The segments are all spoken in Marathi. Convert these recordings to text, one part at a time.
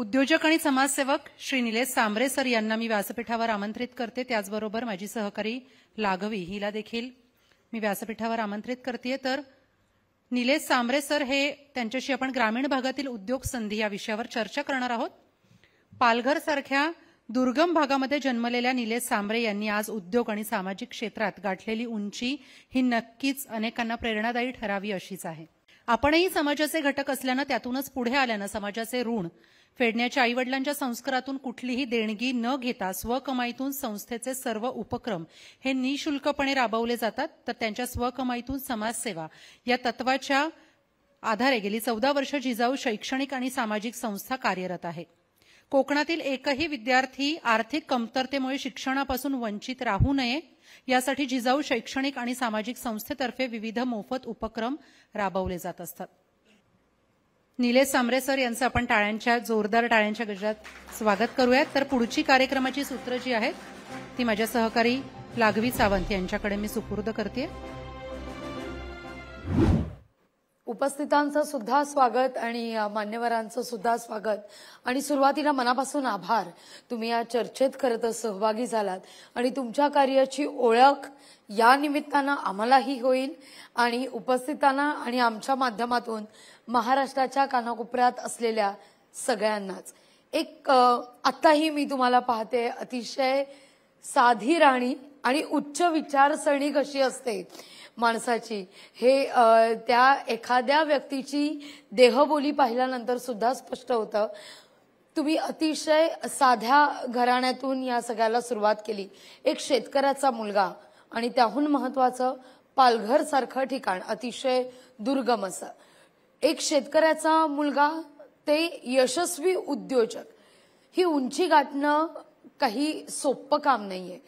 उद्योजक आणि समाजसेवक श्री निलेश सांबरे सर यांना मी व्यासपीठावर आमंत्रित करते त्याचबरोबर माझी सहकारी लाघवी हिला देखील मी व्यासपीठावर आमंत्रित करते तर निलेश सांबरे सर हे त्यांच्याशी आपण ग्रामीण भागातील उद्योग संधी या विषयावर चर्चा करणार आहोत पालघर सारख्या दुर्गम भागामध्ये जन्मलेल्या निलेश सांबरे यांनी आज उद्योग आणि सामाजिक क्षेत्रात गाठलेली उंची ही नक्कीच अनेकांना प्रेरणादायी ठरावी अशीच आहे आपणही समाजाचे घटक असल्यानं त्यातूनच पुढे आल्यानं समाजाचे ऋण फेडण्याच्या आईवडिलांच्या संस्कारातून कुठलीही देणगी न घेता स्वकमाईतून संस्थेचे सर्व उपक्रम हे निशुल्कपणे राबवले जातात तर त्यांच्या स्वकमाईतून समाजसेवा या तत्वाच्या आधारे गेली चौदा वर्ष जिजाऊ शैक्षणिक आणि सामाजिक संस्था कार्यरत आहे कोकणातील एकही विद्यार्थी आर्थिक कमतरतेमुळे शिक्षणापासून वंचित राहू नये यासाठी जिजाऊ शैक्षणिक आणि सामाजिक संस्थेतर्फे विविध मोफत उपक्रम राबवले जात असतात निलेश सांबरे सर यांचं आपण टाळ्यांच्या जोरदार टाळ्यांच्या गजरात स्वागत करूयात तर पुढची कार्यक्रमाची सूत्र जी आहेत ती माझ्या सहकारी लागवी सावंत यांच्याकडे मी सुपूर्द करते उपस्थितांचं सुद्धा स्वागत आणि मान्यवरांचं सुद्धा स्वागत आणि सुरुवातीला मनापासून आभार तुम्ही या चर्चेत खरं सहभागी झालात आणि तुमच्या कार्याची ओळख या निमित्तानं आम्हालाही होईल आणि उपस्थितांना आणि आमच्या माध्यमातून महाराष्ट्राच्या कानाकोपऱ्यात असलेल्या सगळ्यांनाच एक आत्ताही मी तुम्हाला पाहते अतिशय साधी राणी आणि उच्च विचारसरणी कशी असते माणसाची हे त्या एखाद्या व्यक्तीची देहबोली पाहिल्यानंतर सुद्धा स्पष्ट होतं तुम्ही अतिशय साध्या घराण्यातून या सगळ्याला सुरुवात केली एक शेतकऱ्याचा मुलगा आणि त्याहून महत्वाचं पालघर सारखं ठिकाण अतिशय दुर्गम असं एक शेतकऱ्याचा मुलगा ते यशस्वी उद्योजक ही उंची गाठणं काही सोपं काम नाहीये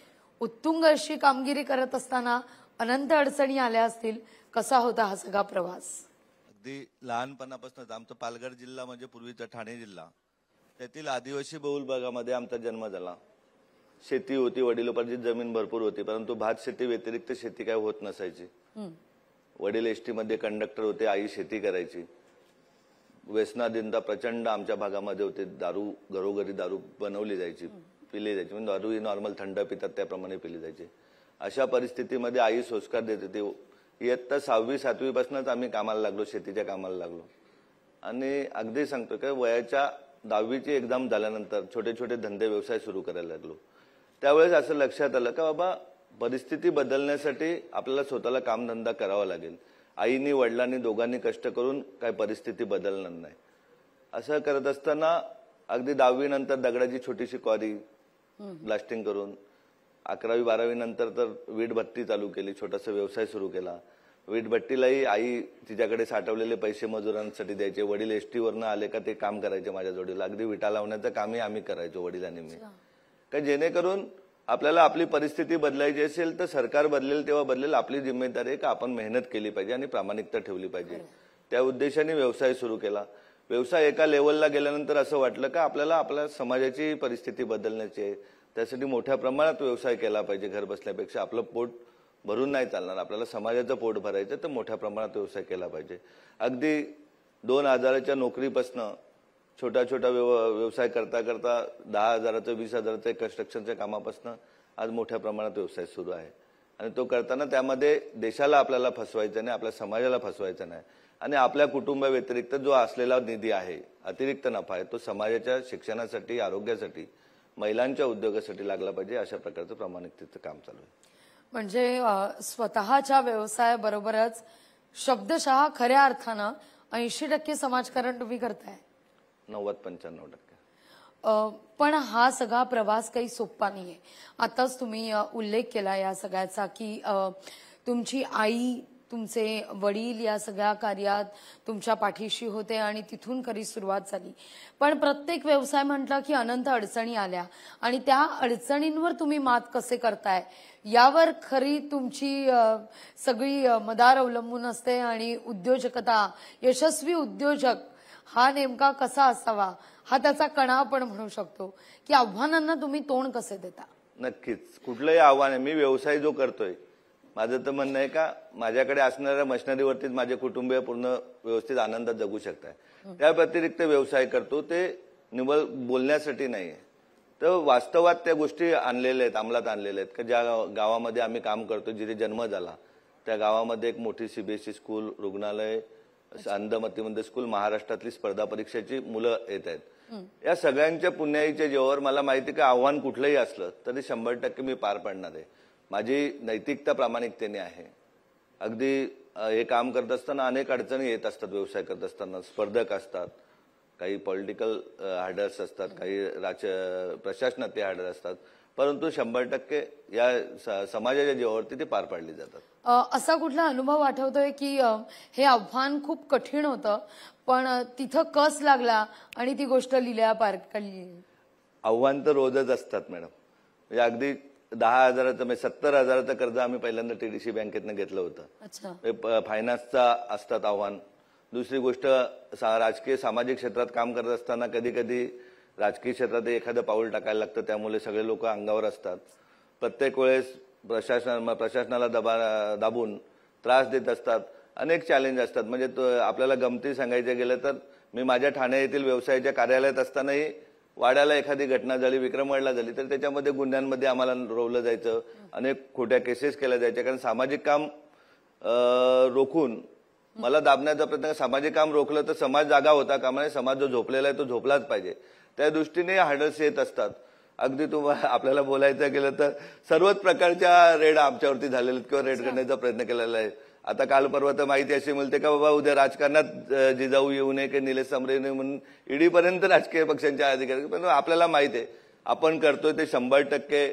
उत्तुंग अशी कामगिरी करत असताना अनंत अडचणी आल्या असतील कसा होता हा सगळा प्रवास अगदी लहानपणापासून आमचा पालघर जिल्हा म्हणजे पूर्वीचा ठाणे जिल्हा त्यातील आदिवासी बहुल भागामध्ये आमचा जन्म झाला शेती होती वडिलोपार्जित जमीन भरपूर होती परंतु भात शेती व्यतिरिक्त शेती काय होत नसायची वडील एस टीमध्ये कंडक्टर होते आई शेती करायची व्यसनादिंदा प्रचंड आमच्या भागामध्ये होते दारू घरोघरी दारू बनवली जायची पिली जायची म्हणजे दारू ही नॉर्मल थंड पितात त्याप्रमाणे पिली जायची अशा परिस्थितीमध्ये आई संस्कार देत होती इयत्ता सहावी सातवीपासूनच आम्ही कामाला लागलो शेतीच्या कामाला लागलो आणि अगदी सांगतो की वयाच्या दहावीची एक्झाम झाल्यानंतर छोटे छोटे धंदे व्यवसाय सुरू करायला लागलो त्यावेळेस असं लक्षात आलं का बाबा परिस्थिती बदलण्यासाठी आपल्याला स्वतःला कामधंदा करावा लागेल आईनी वडिलांनी दोघांनी कष्ट करून काय परिस्थिती बदलणार नाही असं करत असताना अगदी दहावी नंतर दगडाची छोटीशी क्वारी ब्लास्टिंग करून अकरावी बारावी नंतर तर वीटभट्टी चालू केली छोटासा व्यवसाय सुरू केला वीटभट्टीलाही आई तिच्याकडे साठवलेले पैसे मजुरांसाठी द्यायचे वडील एसटीवरनं आले का ते काम करायचे माझ्या जोडीला अगदी विटा लावण्याचं कामही आम्ही करायचो वडिलांनी मी का जेणेकरून आपल्याला आपली परिस्थिती बदलायची असेल तर सरकार बदलेल तेव्हा बदलेल आपली जिम्मेदारी आहे का आपण मेहनत केली पाहिजे आणि प्रामाणिकता ठेवली पाहिजे त्या उद्देशाने व्यवसाय सुरू केला व्यवसाय एका लेवलला गेल्यानंतर असं वाटलं का आपल्याला आपल्या समाजाची परिस्थिती बदलण्याची आहे त्यासाठी मोठ्या प्रमाणात व्यवसाय केला पाहिजे घर बसल्यापेक्षा आपलं पोट भरून नाही चालणार आपल्याला समाजाचं पोट भरायचं तर मोठ्या प्रमाणात व्यवसाय केला पाहिजे अगदी दोन हजाराच्या नोकरीपासनं छोटा छोटा व्यव व्यवसाय करता करता दहा हजाराचं वीस हजाराचं कन्स्ट्रक्शनच्या कामापासून आज मोठ्या प्रमाणात व्यवसाय सुरू आहे आणि तो करताना त्यामध्ये देशाला आपल्याला फसवायचा नाही आपल्या समाजाला फसवायचा नाही आणि आपल्या कुटुंबाव्यतिरिक्त जो असलेला निधी आहे अतिरिक्त नफा आहे तो समाजाच्या शिक्षणासाठी आरोग्यासाठी महिलांच्या उद्योगासाठी लागला पाहिजे अशा प्रकारचं तिथं काम चालू आहे म्हणजे स्वतःच्या व्यवसायाबरोबरच शब्दशहा खऱ्या अर्थानं ऐंशी टक्के समाजकारण तुम्ही करताय नव्वद पंच्याण्णव टक्के पण हा सगळा प्रवास काही सोपा नाहीये आताच तुम्ही उल्लेख केला या सगळ्याचा की तुमची आई तुमचे वडील या सगळ्या कार्यात तुमच्या पाठीशी होते आणि तिथून खरी सुरुवात झाली पण प्रत्येक व्यवसाय म्हटला की अनंत अडचणी आल्या आणि त्या अडचणींवर तुम्ही मात कसे करताय यावर खरी तुमची सगळी मदार अवलंबून असते आणि उद्योजकता यशस्वी उद्योजक हा नेमका कसा असावा हा त्याचा कणा आपण म्हणू शकतो की आव्हानांना तुम्ही तोंड कसे देता नक्कीच कुठलंही आव्हान आहे मी व्यवसाय जो करतोय माझं तर म्हणणं आहे का माझ्याकडे असणाऱ्या मशिनरीवरती माझे कुटुंबीय पूर्ण व्यवस्थित आनंदात जगू शकतात त्या व्यतिरिक्त व्यवसाय करतो ते निवल बोलण्यासाठी नाही तर वास्तवात त्या गोष्टी आणलेल्या आहेत अंमलात आणलेल्या आहेत की ज्या गावामध्ये आम्ही काम करतो जिथे जन्म झाला त्या गावामध्ये एक मोठी सीबीएसई स्कूल e रुग्णालय अंधमतीमध्ये स्कूल महाराष्ट्रातली स्पर्धा परीक्षेची मुलं येत आहेत या सगळ्यांच्या पुण्याईच्या जेव्हा मला माहिती की आव्हान कुठलंही असलं तरी शंभर टक्के मी पार पाडणार आहे माझी नैतिकता प्रामाणिकतेने आहे अगदी हे काम करत असताना अनेक अडचणी येत असतात व्यवसाय करत असताना स्पर्धक असतात काही पॉलिटिकल हार्डर्स असतात काही राज प्रशासनातले हार्डर्स असतात परंतु शंभर टक्के या समाजाच्या जीवावरती ते पार पाडली जातात असा कुठला अनुभव आठवतोय की हे आव्हान खूप कठीण होतं पण तिथं कस लागला आणि ती गोष्ट लिहिल्या पार काढली आव्हान तर रोजच असतात मॅडम म्हणजे अगदी दहा हजाराचं म्हणजे सत्तर हजाराचं कर्ज आम्ही पहिल्यांदा टीडीसी बँकेतनं घेतलं होतं फायनान्सचा असतात आव्हान दुसरी गोष्ट राजकीय सामाजिक क्षेत्रात काम करत असताना कधी कधी राजकीय क्षेत्रात एखादं पाऊल टाकायला लागतं त्यामुळे सगळे लोक अंगावर असतात प्रत्येक वेळेस प्रशासन प्रशासनाला दबा दाबून त्रास देत असतात अनेक चॅलेंज असतात म्हणजे आपल्याला गमती सांगायचं गेलं तर मी माझ्या ठाणे येथील व्यवसायाच्या कार्यालयात असतानाही वाड्याला एखादी घटना झाली विक्रमवाडला झाली तर त्याच्यामध्ये गुन्ह्यांमध्ये आम्हाला रोवलं जायचं अनेक खोट्या केसेस केल्या जायच्या कारण सामाजिक काम रोखून मला दाबण्याचा प्रयत्न सामाजिक काम रोखलं तर समाज जागा होता कामाने समाज जो झोपलेला आहे तो झोपलाच पाहिजे त्या दृष्टीने हार्डर्स येत असतात अगदी तुम्हाला आपल्याला बोलायचं गेलं तर सर्वच प्रकारच्या रेड आमच्यावरती झालेले आहेत किंवा रेड करण्याचा प्रयत्न केलेला आहे आता काल परवा तर माहिती अशी मिळते का बाबा उद्या राजकारणात जिजाऊ येऊ नये की निलेश समरे नये म्हणून ईडीपर्यंत राजकीय पक्षांच्या अधिकारी पण आपल्याला माहिती आहे आपण करतोय ते शंभर टक्के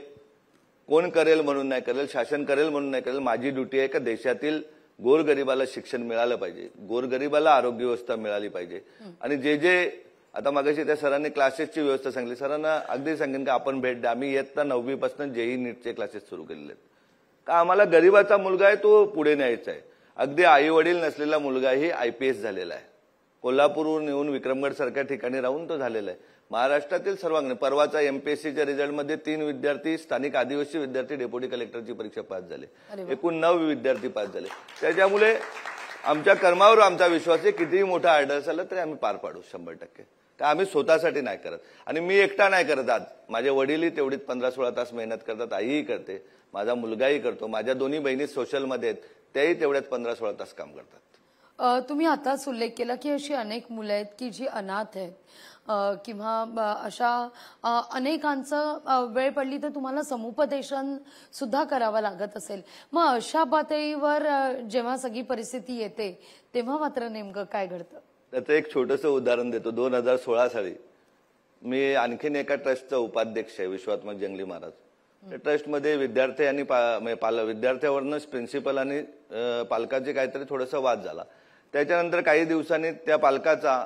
कोण करेल म्हणून नाही करेल शासन करेल म्हणून नाही करेल माझी ड्युटी आहे का देशातील गोरगरिबाला शिक्षण मिळालं पाहिजे गोरगरिबाला आरोग्य व्यवस्था मिळाली पाहिजे आणि जे जे आता मागाशी त्या सरांनी क्लासेसची व्यवस्था सांगली सरांना अगदी सांगेन की आपण भेट द्या आम्ही इयत्ता नववीपासून जेई नीटचे क्लासेस सुरू केलेले का आम्हाला गरिबाचा मुलगा आहे तो पुढे न्यायचा आहे अगदी आई वडील नसलेला मुलगाही आयपीएस झालेला आहे कोल्हापूरहून येऊन विक्रमगड सारख्या ठिकाणी राहून तो झालेला आहे महाराष्ट्रातील सर्वांगण परवाचा एमपीएससीच्या रिझल्टमध्ये तीन विद्यार्थी स्थानिक आदिवासी विद्यार्थी डेप्युटी कलेक्टरची परीक्षा पास झाले एकूण नऊ विद्यार्थी पास झाले त्याच्यामुळे आमच्या कर्मावर आमचा विश्वास आहे कितीही मोठा आयडर्स झाला तरी आम्ही पार पाडू शंभर टक्के तर आम्ही स्वतःसाठी नाही करत आणि मी एकटा नाही करत आज माझे वडीलही तेवढीच पंधरा सोळा तास मेहनत करतात आईही करते माझा मुलगाही करतो माझ्या दोन्ही बहिणी सोशलमध्ये आहेत त्याही तेवढ्यात पंधरा सोळा तास काम करतात तुम्ही आताच उल्लेख केला की अशी अनेक मुलं आहेत की जी अनाथ आहेत किंवा अशा अनेकांचं वेळ पडली तर तुम्हाला समुपदेशन सुद्धा करावं लागत असेल मग अशा पातळीवर जेव्हा सगळी परिस्थिती येते तेव्हा मात्र नेमकं काय घडतं त्याचं एक छोटस उदाहरण देतो दोन हजार सोळा साली मी आणखीन एका ट्रस्टचा उपाध्यक्ष आहे विश्वात्मा जंगली महाराज त्या ट्रस्टमध्ये विद्यार्थी आणि म्हणजे पाल विद्यार्थ्यावरनंच प्रिन्सिपल आणि पालकाचे काहीतरी थोडासा वाद झाला त्याच्यानंतर काही दिवसांनी त्या पालकाचा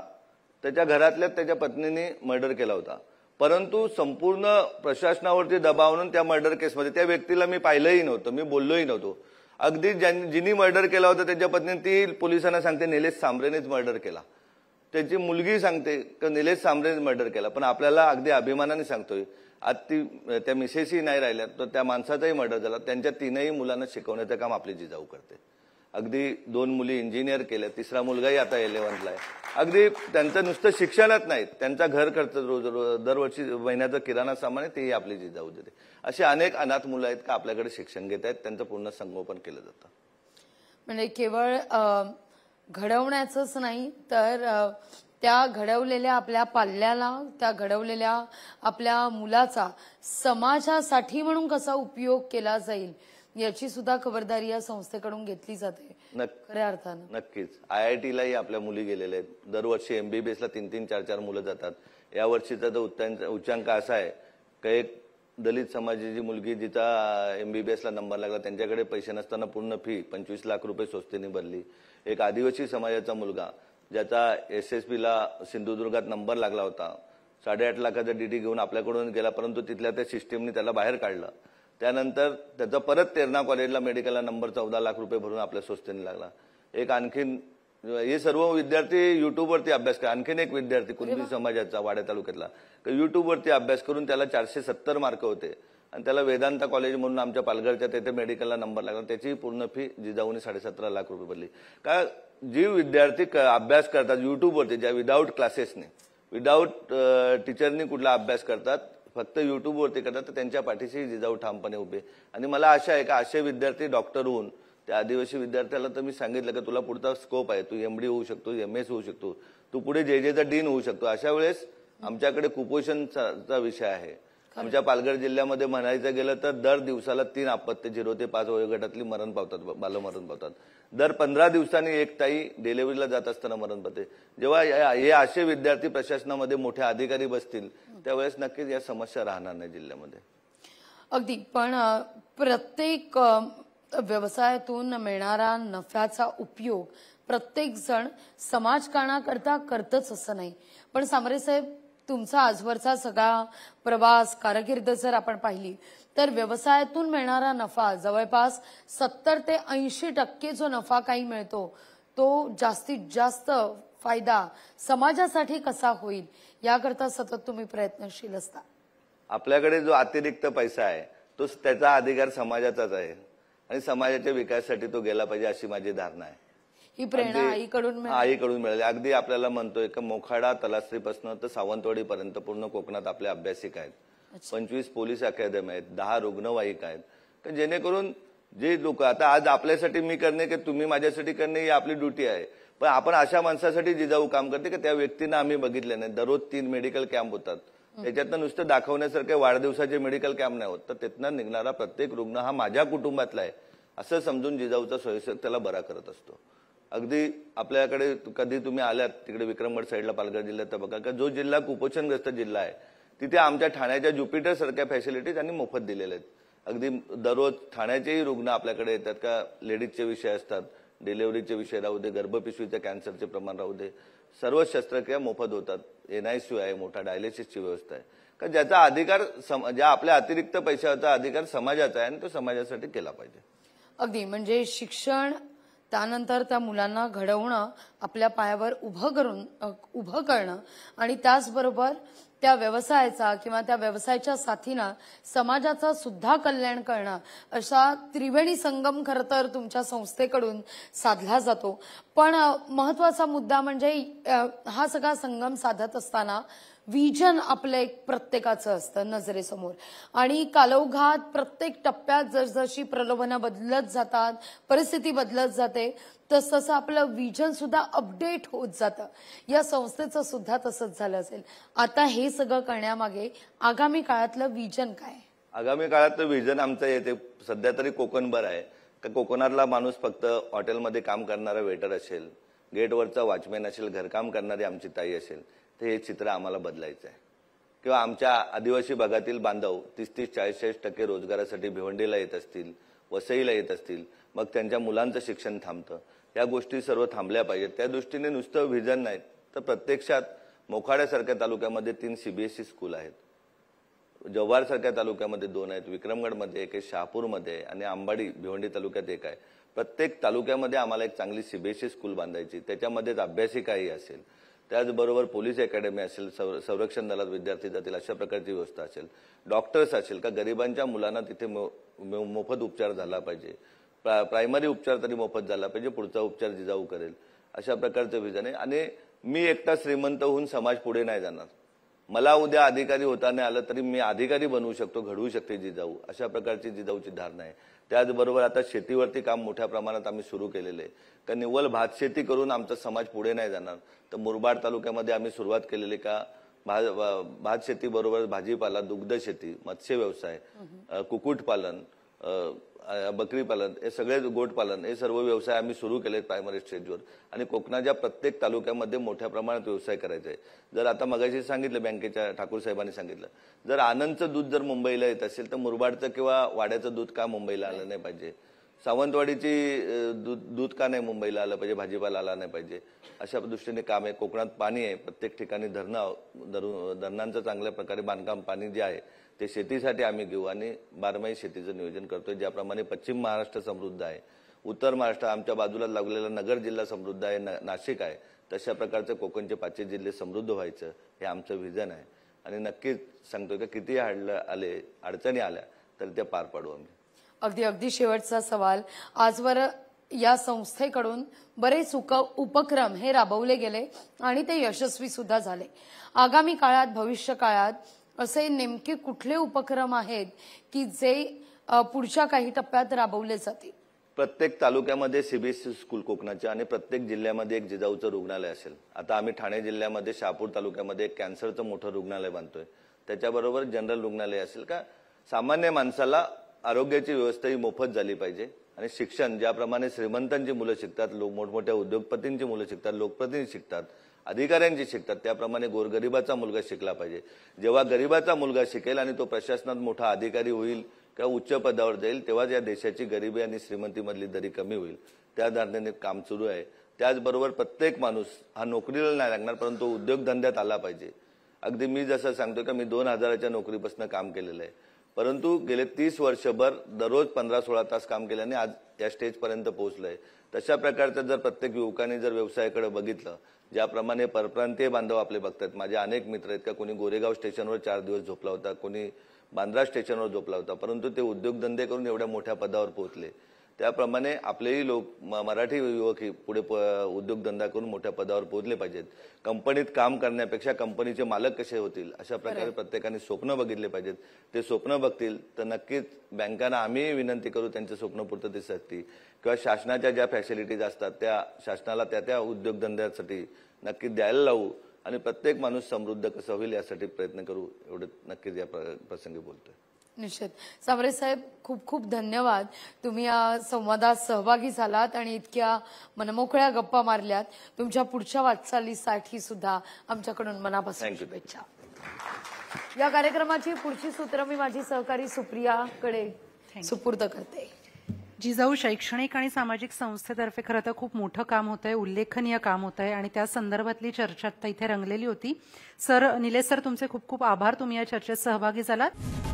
त्याच्या घरातल्या त्याच्या पत्नीने मर्डर केला होता परंतु संपूर्ण प्रशासनावरती दबाव आणून त्या मर्डर केसमध्ये त्या व्यक्तीला मी पाहिलंही नव्हतं मी बोललोही नव्हतो अगदी जिनी मर्डर केला होता त्याच्या पत्नी ती पोलिसांना सांगते निलेश सांबरेनेच मर्डर केला त्याची मुलगी सांगते की निलेश सांबरेनेच मर्डर केला पण आपल्याला अगदी अभिमानाने सांगतोय आज ती त्या मिसेसही नाही राहिल्या तर त्या माणसाचाही मर्डर झाला त्यांच्या तीनही मुलांना शिकवण्याचं काम आपली जिजाऊ करते अगदी दोन मुली इंजिनियर केल्या तिसरा मुलगाही आता इलेव्हन्थला आहे अगदी त्यांचं नुसतं शिक्षणात नाही त्यांचा घर खर्च रोज दरवर्षी महिन्याचा किराणा सामान आहे तेही आपली जिजाऊ देते असे अनेक अनाथ मुलं आहेत का आपल्याकडे शिक्षण घेत आहेत त्यांचं पूर्ण संगोपन केलं जातं म्हणजे केवळ घडवण्याचंच नाही तर त्या घडवलेल्या आपल्या पाल्याला त्या घडवलेल्या आपल्या मुलाचा समाजासाठी म्हणून कसा उपयोग केला जाईल याची सुद्धा खबरदारी या संस्थेकडून घेतली जाते खऱ्या अर्थानं नक्कीच आय आय टीलाही आपल्या मुली गेलेल्या आहेत दरवर्षी एमबीबीएस ला तीन तीन चार चार मुलं जातात या वर्षीचा तर उच्चांक असा आहे का एक दलित समाजाची मुलगी जिचा एमबीबीएस ला नंबर लागला त्यांच्याकडे पैसे नसताना पूर्ण फी पंचवीस लाख रुपये स्वस्तीने भरली एक आदिवासी समाजाचा मुलगा ज्याचा एस एस पीला सिंधुदुर्गात नंबर लागला होता साडेआठ लाखाचा डीडी घेऊन आपल्याकडून गेला परंतु तिथल्या त्या सिस्टीमने त्याला बाहेर काढलं त्यानंतर त्याचा परत तेरणा कॉलेजला मेडिकलला नंबर चौदा लाख रुपये भरून आपल्या स्वस्तीने लागला एक आणखीन हे सर्व विद्यार्थी युट्यूबवरती अभ्यास करा आणखीन एक विद्यार्थी कुणबी समाजाचा वाड्या तालुक्यातला तर युट्यूबवरती अभ्यास करून त्याला चारशे सत्तर मार्क होते आणि त्याला वेदांता कॉलेज म्हणून आमच्या पालघरच्या तेथे मेडिकलला नंबर लागला त्याची पूर्ण फी जिजाऊने साडेसतरा लाख रुपये भरली का जी विद्यार्थी अभ्यास करतात युट्यूबवरती ज्या विदाऊट क्लासेसने विदाऊट टीचरनी कुठला अभ्यास करतात फक्त युट्यूबवरती करतात तर त्यांच्या पाठीशी जिजाऊ ठामपणे उभे आणि मला आशा आहे का असे विद्यार्थी डॉक्टर होऊन त्या आदिवासी विद्यार्थ्याला तर मी सांगितलं की तुला पुढचा स्कोप आहे तू एम डी होऊ शकतो एम एस होऊ शकतो तू पुढे जे जेचा डीन होऊ शकतो अशा वेळेस आमच्याकडे कुपोषणचा विषय आहे आमच्या पालघर जिल्ह्यामध्ये म्हणायचं गेलं तर दर दिवसाला तीन आपत्ती झिरो ते पाच वयोगटातली मरण पावतात बाल मरण पावतात दर पंधरा दिवसांनी एक ताई डिलेव्हरीला जात असताना मरण पावते जेव्हा हे असे विद्यार्थी प्रशासनामध्ये मोठे अधिकारी बसतील त्यावेळेस नक्कीच या समस्या राहणार नाही जिल्ह्यामध्ये अगदी पण प्रत्येक व्यवसायातून मिळणारा नफ्याचा उपयोग प्रत्येक जण समाजकारणाकरता करतच असं नाही पण सामरे साहेब तुमचा आजवरचा सगळा प्रवास कारकीर्द जर आपण पाहिली तर व्यवसायातून मिळणारा नफा जवळपास सत्तर ते ऐंशी टक्के जो नफा काही मिळतो तो जास्तीत जास्त फायदा समाजासाठी कसा होईल याकरता सतत तुम्ही प्रयत्नशील असता आपल्याकडे जो अतिरिक्त पैसा आहे तो त्याचा अधिकार समाजाचाच आहे आणि समाजाच्या विकासासाठी तो गेला पाहिजे अशी माझी धारणा आहे ही प्रेरणा आईकडून आईकडून मिळाली अगदी आपल्याला म्हणतोय की मोखाडा तलासरीपासून तर सावंतवाडीपर्यंत पूर्ण कोकणात आपले अभ्यासिक आहेत पंचवीस पोलीस अकादमी आहेत दहा रुग्णवाहिका आहेत तर जेणेकरून जे लोक आता आज आपल्यासाठी मी करणे की तुम्ही माझ्यासाठी करणे ही आपली ड्युटी आहे पण आपण अशा माणसासाठी जिजाऊ काम करते की त्या व्यक्तींना आम्ही बघितलं नाही दररोज तीन मेडिकल कॅम्प होतात त्याच्यातनं नुसतं दाखवण्यासारखे वाढदिवसाचे मेडिकल कॅम्प नाही होत तर तिथनं निघणारा प्रत्येक रुग्ण हा माझ्या कुटुंबातला आहे असं समजून जिजाऊचा स्वयंसेवक त्याला बरा करत असतो अगदी आपल्याकडे कधी तुम्ही आल्यात तिकडे विक्रमगड साईडला पालघर जिल्ह्यात तर बघा का जो जिल्हा कुपोषणग्रस्त जिल्हा आहे तिथे आमच्या ठाण्याच्या ज्युपिटर सारख्या फॅसिलिटीज आणि मोफत दिलेल्या आहेत अगदी दररोज ठाण्याचेही रुग्ण आपल्याकडे येतात का लेडीजचे विषय असतात डिलिव्हरीचे विषय राहू दे गर्भपिशवीच्या कॅन्सरचे प्रमाण राहू दे सर्व शस्त्रक्रिया मोफत होतात एनआयसीयू आहे मोठा डायलिसिसची व्यवस्था आहे का ज्याचा अधिकार ज्या आपल्या अतिरिक्त पैशाचा अधिकार समाजाचा आहे आणि तो समाजासाठी केला पाहिजे अगदी म्हणजे शिक्षण त्यानंतर त्या मुलांना घडवणं आपल्या पायावर उभं करून उभं करणं आणि त्याचबरोबर त्या व्यवसायाचा किंवा त्या व्यवसायाच्या साथीना समाजाचा सुद्धा कल्याण करणं अशा त्रिवेणी संगम खरं तर तुमच्या संस्थेकडून साधला जातो पण महत्वाचा मुद्दा म्हणजे हा सगळा संगम साधत असताना विजन आपलं एक प्रत्येकाचं असतं नजरेसमोर आणि कालवघात प्रत्येक टप्प्यात जसजशी प्रलोभनं बदलत जातात परिस्थिती बदलत जाते तस तसं आपलं विजन सुद्धा अपडेट होत जातं या संस्थेचं सुद्धा तसंच झालं असेल आता हे सगळं करण्यामागे आगामी काळातलं विजन काय आगामी काळातलं विजन आमचं येते सध्या तरी कोकणभर आहे तर कोकणातला माणूस फक्त हॉटेलमध्ये काम करणारा वेटर असेल गेटवरचा वॉचमॅन असेल घरकाम करणारी आमची ताई असेल ते हे चित्र आम्हाला बदलायचं आहे किंवा आमच्या आदिवासी भागातील बांधव तीस तीस चाळीस चाळीस टक्के रोजगारासाठी भिवंडीला येत असतील वसईला येत असतील मग त्यांच्या मुलांचं शिक्षण थांबतं या गोष्टी सर्व थांबल्या पाहिजेत त्या दृष्टीने नुसतं व्हिजन नाही तर प्रत्यक्षात मोखाड्यासारख्या तालुक्यामध्ये तीन सीबीएसई स्कूल आहेत जव्हारसारख्या तालुक्यामध्ये दोन आहेत विक्रमगडमध्ये एक आहे शहापूरमध्ये आणि आंबाडी भिवंडी तालुक्यात एक आहे प्रत्येक तालुक्यामध्ये आम्हाला एक चांगली सीबीएसई स्कूल बांधायची त्याच्यामध्येच अभ्यासिकाही असेल त्याचबरोबर पोलीस अकॅडमी असेल संरक्षण दलात विद्यार्थी जातील अशा प्रकारची व्यवस्था असेल डॉक्टर्स असेल का गरिबांच्या मुलांना तिथे मोफत उपचार झाला पाहिजे प्रायमरी उपचार तरी मोफत झाला पाहिजे पुढचा उपचार जिजाऊ करेल अशा प्रकारचं विजन आहे आणि मी एकटा श्रीमंत होऊन समाज पुढे नाही जाणार मला उद्या अधिकारी होता नाही आलं तरी मी अधिकारी बनवू शकतो घडवू शकते जिजाऊ अशा प्रकारची जिजाऊची धारणा आहे त्याचबरोबर आता शेतीवरती काम मोठ्या प्रमाणात आम्ही सुरू केलेलं आहे का भात शेती करून आमचा समाज पुढे नाही जाणार तर मुरबाड तालुक्यामध्ये आम्ही सुरुवात केलेली का भात भात शेतीबरोबर भाजीपाला दुग्ध शेती मत्स्य व्यवसाय कुक्कुटपालन बकरी पालन हे सगळे गोटपालन हे सर्व व्यवसाय आम्ही सुरू केले प्रायमरी स्टेजवर आणि कोकणाच्या प्रत्येक तालुक्यामध्ये मोठ्या प्रमाणात व्यवसाय करायचा आहे जर आता मगाशी सांगितलं बँकेच्या ठाकूर साहेबांनी सांगितलं जर आनंदचं दूध जर मुंबईला येत असेल तर मुरबाडचं किंवा वाड्याचं दूध का मुंबईला आलं नाही पाहिजे सावंतवाडीची दूध दूध का नाही मुंबईला आलं पाहिजे भाजीपाला आला नाही पाहिजे अशा दृष्टीने काम आहे कोकणात पाणी आहे प्रत्येक ठिकाणी धरणं धरून धरणांचं चांगल्या प्रकारे बांधकाम पाणी जे आहे ते शेतीसाठी आम्ही घेऊ आणि बारमाही शेतीचं नियोजन करतोय ज्याप्रमाणे पश्चिम महाराष्ट्र समृद्ध आहे उत्तर महाराष्ट्र आमच्या बाजूला लागलेला नगर जिल्हा समृद्ध आहे नाशिक आहे तशा प्रकारचं कोकणचे पाचशे जिल्हे समृद्ध व्हायचं हे आमचं व्हिजन आहे आणि नक्कीच सांगतो की किती हाडलं आले अडचणी आल्या तर त्या पार पाडू आम्ही अगदी अगदी शेवटचा सवाल आजवर या संस्थेकडून बरेच उक उपक्रम हे राबवले गेले आणि ते यशस्वी सुद्धा झाले आगामी काळात भविष्य काळात असे नेमके कुठले उपक्रम आहेत की जे पुढच्या काही टप्प्यात राबवले जातील प्रत्येक तालुक्यामध्ये सीबीएसई स्कूल कोकणाच्या आणि प्रत्येक जिल्ह्यामध्ये एक जिजाऊचं रुग्णालय असेल आता आम्ही ठाणे जिल्ह्यामध्ये शहापूर तालुक्यामध्ये एक कॅन्सरचं मोठं रुग्णालय बांधतोय त्याच्याबरोबर जनरल रुग्णालय असेल का सामान्य माणसाला आरोग्याची व्यवस्था ही मोफत झाली पाहिजे आणि शिक्षण ज्याप्रमाणे श्रीमंतांची मुलं शिकतात लोक मोठमोठ्या उद्योगपतींची मुलं शिकतात लोकप्रतिनिधी शिकतात अधिकाऱ्यांची शिकतात त्याप्रमाणे गोरगरिबाचा मुलगा शिकला पाहिजे जेव्हा गरिबाचा मुलगा शिकेल आणि तो प्रशासनात मोठा अधिकारी होईल किंवा उच्च पदावर जाईल तेव्हाच या देशाची गरिबी आणि श्रीमंतीमधली दरी कमी होईल त्या धारणेने काम सुरू आहे त्याचबरोबर प्रत्येक माणूस हा नोकरीला नाही लागणार परंतु उद्योगधंद्यात आला पाहिजे अगदी मी जसं सांगतो का मी दोन हजाराच्या नोकरीपासून काम केलेलं आहे परंतु गेले तीस वर्षभर दररोज पंधरा सोळा तास काम केल्याने आज या स्टेजपर्यंत पोहोचलंय तशा प्रकारचं जर प्रत्येक युवकाने जर व्यवसायाकडे बघितलं ज्याप्रमाणे परप्रांतीय बांधव आपले बघतात माझे अनेक मित्र आहेत का कोणी गोरेगाव स्टेशनवर चार दिवस झोपला होता कोणी बांद्रा स्टेशनवर झोपला होता परंतु ते उद्योगधंदे करून एवढ्या मोठ्या पदावर पोहोचले त्याप्रमाणे आपलेही लोक मराठी युवक ही पुढे उद्योगधंदा करून मोठ्या पदावर पोहोचले पाहिजेत कंपनीत काम करण्यापेक्षा कंपनीचे मालक कसे होतील अशा प्रकारे प्रत्येकाने स्वप्न बघितले पाहिजेत ते स्वप्न बघतील तर नक्कीच बँकांना आम्ही विनंती करू त्यांचे स्वप्न पूर्ततेसाठी किंवा शासनाच्या ज्या फॅसिलिटीज असतात त्या शासनाला त्या त्या उद्योगधंद्यासाठी नक्की द्यायला लावू आणि प्रत्येक माणूस समृद्ध कसं होईल यासाठी प्रयत्न करू एवढं नक्कीच या प्रसंगी बोलतोय निश्चित सावरे साहेब खूप खूप धन्यवाद तुम्ही या संवादात सहभागी झालात आणि इतक्या मनमोकळ्या गप्पा मारल्यात तुमच्या पुढच्या वाटचालीसाठी सुद्धा आमच्याकडून मनापासून शुभेच्छा या कार्यक्रमाची पुढची सूत्र मी माझी सहकारी सुप्रियाकडे सुपूर्द करते जिजाऊ शैक्षणिक आणि सामाजिक संस्थेतर्फे खरं तर खूप मोठं काम होतंय उल्लेखनीय काम होतंय आहे आणि त्या संदर्भातली चर्चा इथे रंगलेली होती सर निलेश सर तुमचे खूप खूप आभार तुम्ही या चर्चेत सहभागी झालात